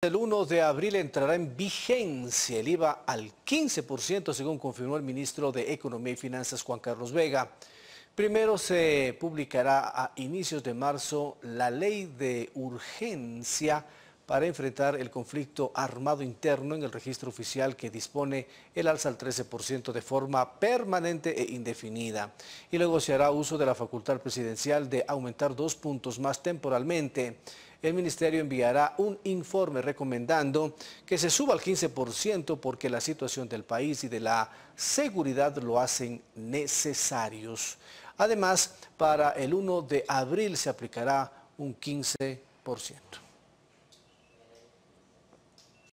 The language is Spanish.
El 1 de abril entrará en vigencia el IVA al 15%, según confirmó el ministro de Economía y Finanzas, Juan Carlos Vega. Primero se publicará a inicios de marzo la ley de urgencia para enfrentar el conflicto armado interno en el registro oficial que dispone el alza al 13% de forma permanente e indefinida. Y luego se hará uso de la facultad presidencial de aumentar dos puntos más temporalmente el ministerio enviará un informe recomendando que se suba al 15% porque la situación del país y de la seguridad lo hacen necesarios. Además, para el 1 de abril se aplicará un 15%.